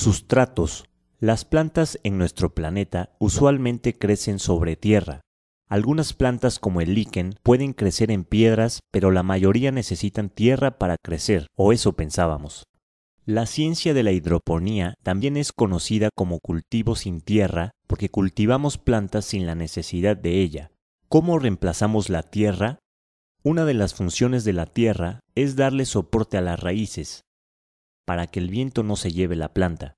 Sustratos. Las plantas en nuestro planeta usualmente crecen sobre tierra. Algunas plantas como el líquen pueden crecer en piedras, pero la mayoría necesitan tierra para crecer, o eso pensábamos. La ciencia de la hidroponía también es conocida como cultivo sin tierra porque cultivamos plantas sin la necesidad de ella. ¿Cómo reemplazamos la tierra? Una de las funciones de la tierra es darle soporte a las raíces, para que el viento no se lleve la planta.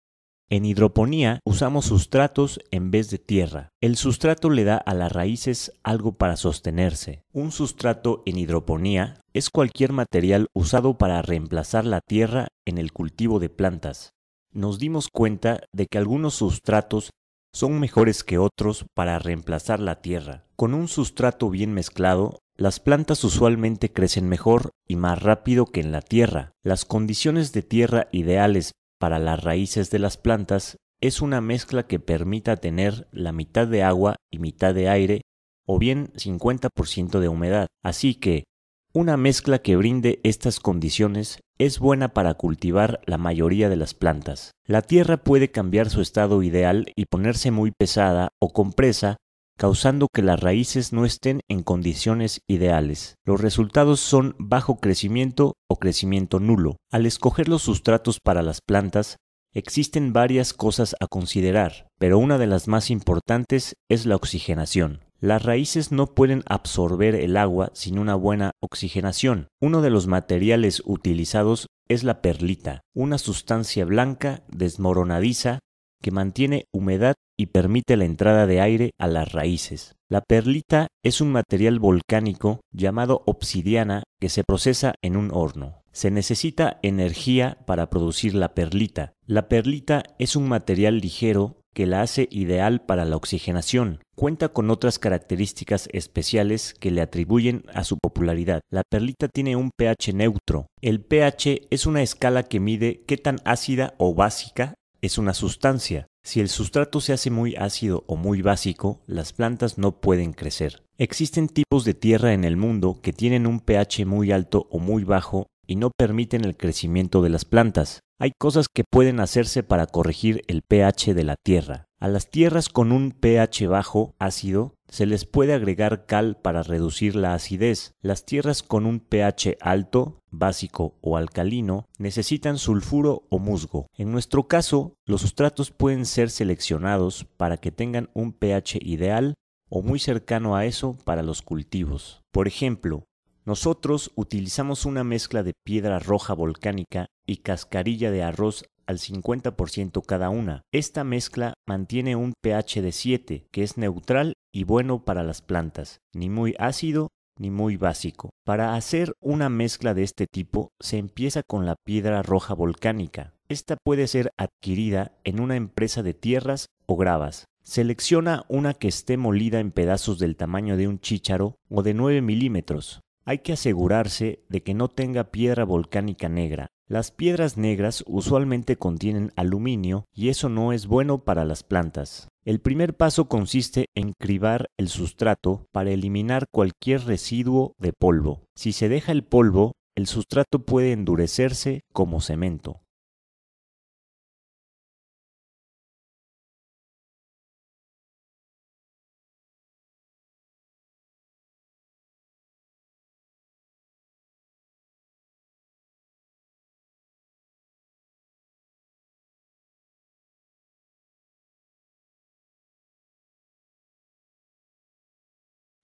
En hidroponía usamos sustratos en vez de tierra. El sustrato le da a las raíces algo para sostenerse. Un sustrato en hidroponía es cualquier material usado para reemplazar la tierra en el cultivo de plantas. Nos dimos cuenta de que algunos sustratos son mejores que otros para reemplazar la tierra. Con un sustrato bien mezclado, las plantas usualmente crecen mejor y más rápido que en la tierra. Las condiciones de tierra ideales para las raíces de las plantas es una mezcla que permita tener la mitad de agua y mitad de aire o bien 50% de humedad. Así que, una mezcla que brinde estas condiciones es buena para cultivar la mayoría de las plantas. La tierra puede cambiar su estado ideal y ponerse muy pesada o compresa causando que las raíces no estén en condiciones ideales. Los resultados son bajo crecimiento o crecimiento nulo. Al escoger los sustratos para las plantas, existen varias cosas a considerar, pero una de las más importantes es la oxigenación. Las raíces no pueden absorber el agua sin una buena oxigenación. Uno de los materiales utilizados es la perlita, una sustancia blanca desmoronadiza que mantiene humedad y permite la entrada de aire a las raíces. La perlita es un material volcánico llamado obsidiana que se procesa en un horno. Se necesita energía para producir la perlita. La perlita es un material ligero que la hace ideal para la oxigenación. Cuenta con otras características especiales que le atribuyen a su popularidad. La perlita tiene un pH neutro. El pH es una escala que mide qué tan ácida o básica es una sustancia. Si el sustrato se hace muy ácido o muy básico, las plantas no pueden crecer. Existen tipos de tierra en el mundo que tienen un pH muy alto o muy bajo y no permiten el crecimiento de las plantas. Hay cosas que pueden hacerse para corregir el pH de la tierra. A las tierras con un pH bajo, ácido, se les puede agregar cal para reducir la acidez. Las tierras con un pH alto, básico o alcalino necesitan sulfuro o musgo. En nuestro caso, los sustratos pueden ser seleccionados para que tengan un pH ideal o muy cercano a eso para los cultivos. Por ejemplo, nosotros utilizamos una mezcla de piedra roja volcánica y cascarilla de arroz al 50% cada una. Esta mezcla mantiene un pH de 7, que es neutral y bueno para las plantas, ni muy ácido ni muy básico. Para hacer una mezcla de este tipo se empieza con la piedra roja volcánica. Esta puede ser adquirida en una empresa de tierras o gravas. Selecciona una que esté molida en pedazos del tamaño de un chícharo o de 9 milímetros. Hay que asegurarse de que no tenga piedra volcánica negra. Las piedras negras usualmente contienen aluminio y eso no es bueno para las plantas. El primer paso consiste en cribar el sustrato para eliminar cualquier residuo de polvo. Si se deja el polvo, el sustrato puede endurecerse como cemento.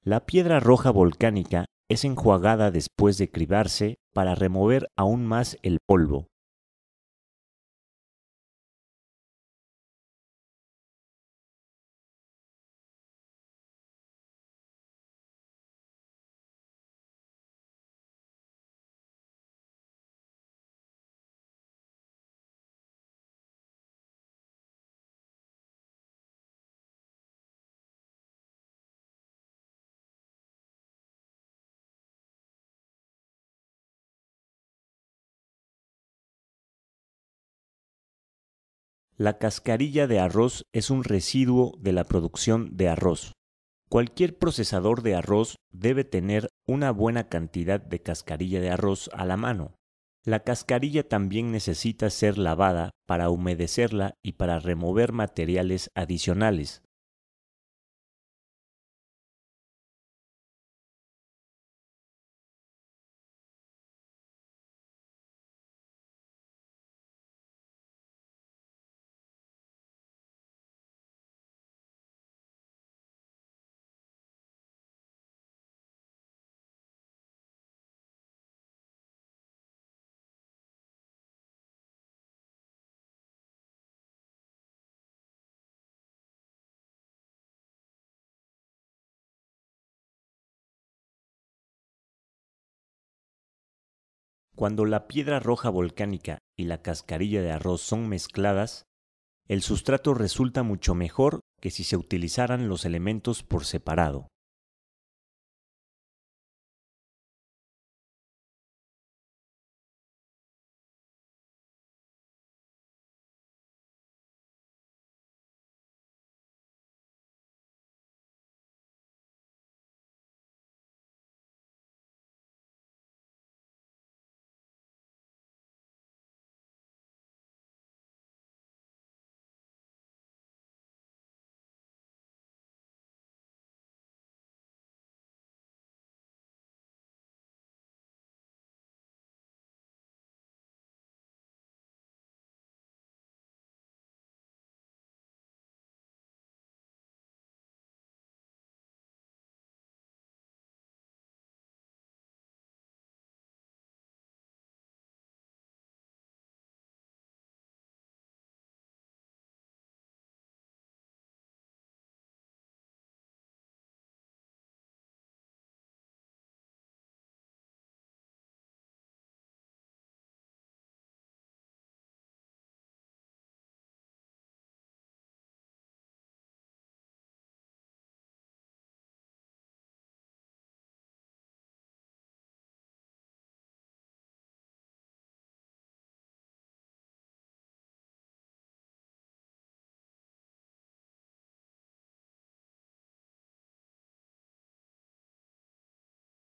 La piedra roja volcánica es enjuagada después de cribarse para remover aún más el polvo. La cascarilla de arroz es un residuo de la producción de arroz. Cualquier procesador de arroz debe tener una buena cantidad de cascarilla de arroz a la mano. La cascarilla también necesita ser lavada para humedecerla y para remover materiales adicionales. Cuando la piedra roja volcánica y la cascarilla de arroz son mezcladas, el sustrato resulta mucho mejor que si se utilizaran los elementos por separado.